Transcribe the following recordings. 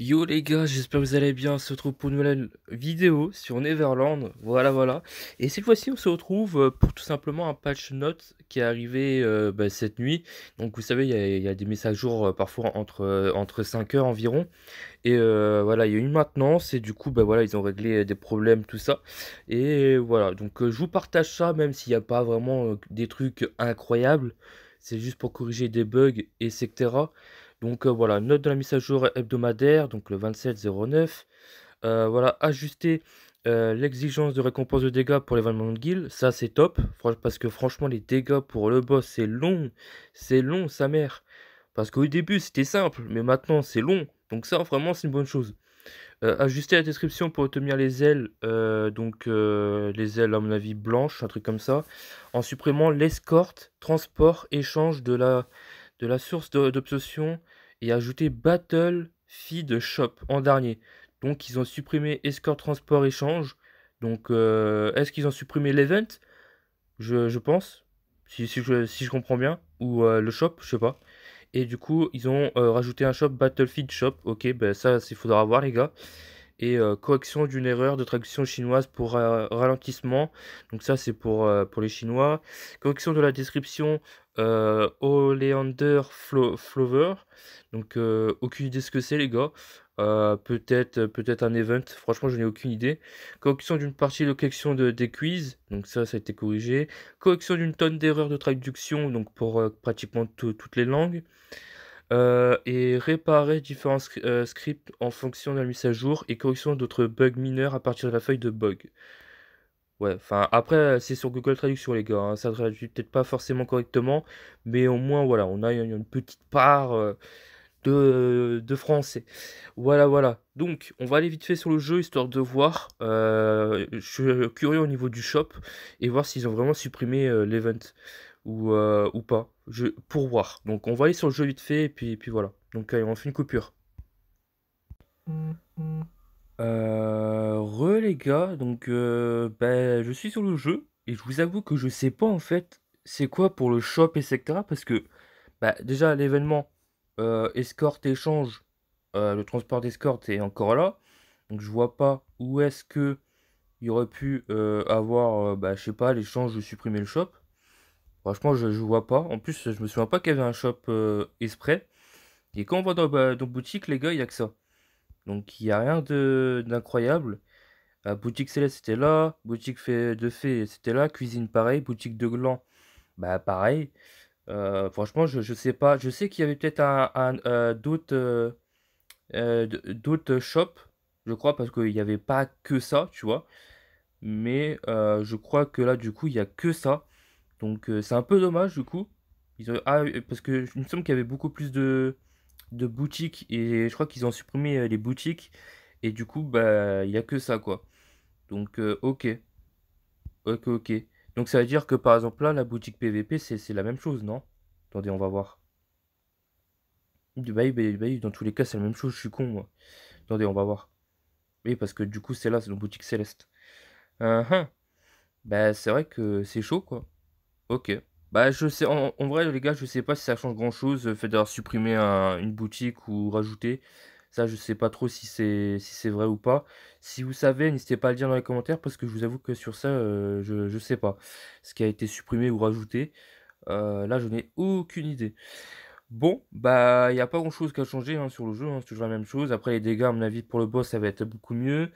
Yo les gars, j'espère que vous allez bien. On se retrouve pour une nouvelle vidéo sur Neverland. Voilà, voilà. Et cette fois-ci, on se retrouve euh, pour tout simplement un patch note qui est arrivé euh, bah, cette nuit. Donc, vous savez, il y, a des messages jour euh, parfois entre, entre 5 heures environ. Et voilà, il y a une maintenance. Et du coup, bah, voilà, ils ont réglé des problèmes, tout ça. Et voilà, donc je vous partage ça, même s'il n'y a pas vraiment des trucs incroyables c'est juste pour corriger des bugs, etc. Donc euh, voilà, note de la mise à jour hebdomadaire, donc le 2709. Euh, voilà, ajuster euh, l'exigence de récompense de dégâts pour l'événement de guild, ça c'est top, parce que franchement les dégâts pour le boss c'est long, c'est long sa mère. Parce qu'au début c'était simple, mais maintenant c'est long, donc ça vraiment c'est une bonne chose. Euh, ajuster la description pour obtenir les ailes, euh, donc euh, les ailes à mon avis blanches, un truc comme ça, en supprimant l'escorte, transport, échange de la, de la source d'obsession et ajouter battle feed shop en dernier. Donc ils ont supprimé escorte, transport, échange. Donc est-ce qu'ils ont supprimé l'event je, je, pense, si, je, si, je, comprends bien, ou le shop, je sais pas. Et du coup, ils ont euh, rajouté un shop Battlefield Shop. Ok, ben ça, il faudra voir, les gars et euh, correction d'une erreur de traduction chinoise pour euh, ralentissement. Donc ça c'est pour, euh, pour les Chinois. Correction de la description Oleander Flower. Donc aucune idée ce que c'est les gars. peut-être peut-être un event, franchement je n'ai aucune idée. Correction d'une partie de correction de, des quiz, donc ça ça a été corrigé. Correction d'une tonne d'erreurs de traduction, donc pour pratiquement toutes les langues. Euh, et réparer différents euh, scripts en fonction de la mise à jour et correction d'autres bugs mineurs à partir de la feuille de bug. Ouais, enfin après c'est sur Google Traduction les gars, hein, ça traduit peut-être pas forcément correctement, mais au moins voilà, on a une, petite part euh, de, français. Voilà voilà. Donc on va aller vite fait sur le jeu histoire de voir. je suis curieux au niveau du shop et voir s'ils ont vraiment supprimé l'event ou, ou pas je, pour voir. Donc on va aller sur le jeu vite fait, et puis, puis voilà. Donc on fait une coupure. Euh, re les gars, donc euh, ben, je suis sur le jeu, et je vous avoue que je sais pas en fait c'est quoi pour le shop, etc. Parce que ben, déjà l'événement euh, escorte échange, le transport d'escorte est encore là. Donc je vois pas où est-ce que il aurait pu avoir, bah, je sais pas, l'échange de supprimer le shop. Franchement, je, vois pas. En plus, je me souviens pas qu'il y avait un shop euh, exprès. Et quand on va dans, bah, boutique, les gars, il n'y a que ça. Donc, il n'y a rien d'incroyable. Ah, boutique Céleste, c'était là. Boutique de fées c'était là. Cuisine, pareil. Boutique de gland, bah pareil. Euh, franchement, je, sais pas. Je sais qu'il y avait peut-être un, euh, d'autres d'autres shops, je crois, parce qu'il n'y avait pas que ça, tu vois. Mais je crois que là, du coup, il n'y a que ça. Donc euh, c'est un peu dommage du coup. Ils ah, euh, parce que il me semble qu'il y avait beaucoup plus de, de boutiques et je crois qu'ils ont supprimé euh, les boutiques et du coup bah il n'y a que ça quoi. Donc ok. Ok ok. Donc ça veut dire que par exemple là la boutique PVP c'est la même chose non Attendez on va voir. Bah, bah, bah oui dans tous les cas c'est la même chose, je suis con moi. Attendez on va voir. Oui parce que du coup c'est là, c'est la boutique céleste. Hein, hein. Bah c'est vrai que c'est chaud quoi. Ok. Bah, je sais, en, vrai, les gars, je sais pas si ça change grand chose, le fait d'avoir supprimé une boutique ou rajouté. Ça, je sais pas trop si c'est si vrai ou pas. Si vous savez, n'hésitez pas à le dire dans les commentaires parce que je vous avoue que sur ça, euh, je, je sais pas ce qui a été supprimé ou rajouté. Euh, là, je n'ai aucune idée. Bon, bah, il n'y a pas grand chose qui a changé hein, sur le jeu, hein, c'est toujours la même chose. Après, les dégâts, à mon avis, pour le boss, ça va être beaucoup mieux.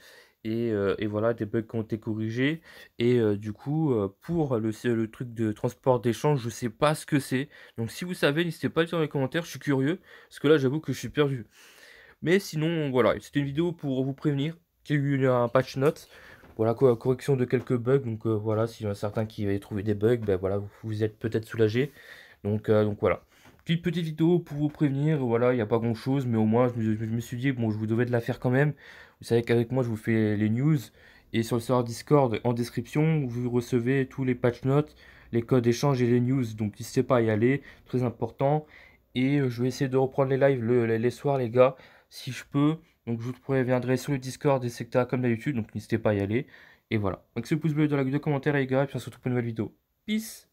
Euh, et, voilà, des bugs qui ont été corrigés. Et euh, du coup, euh, pour le, le, truc de transport d'échange, je sais pas ce que c'est. Donc si vous savez, n'hésitez pas à le dire dans les commentaires, je suis curieux, parce que là j'avoue que je suis perdu. Mais sinon, voilà, c'était une vidéo pour vous prévenir qu'il y a eu un patch note. Voilà, quoi, correction de quelques bugs. Donc voilà, s'il y en a certains qui avaient trouvé des bugs, ben voilà, vous, vous êtes peut-être soulagé. Donc, donc voilà petite vidéo pour vous prévenir, voilà, il n'y a pas grand chose, mais au moins je me, suis dit, bon, je vous devais de la faire quand même. Vous savez qu'avec moi, je vous fais les news. Et sur le serveur Discord, en description, vous recevez tous les patch notes, les codes d'échange et les news. Donc n'hésitez pas à y aller, très important. Et euh, je vais essayer de reprendre les lives le, les, soirs, les gars, si je peux. Donc je vous préviendrai sur le Discord, etc. comme d'habitude, donc n'hésitez pas à y aller. Et voilà. Donc ce pouce bleu dans la vidéo, commentaire, les gars, et puis on se retrouve pour une nouvelle vidéo. Peace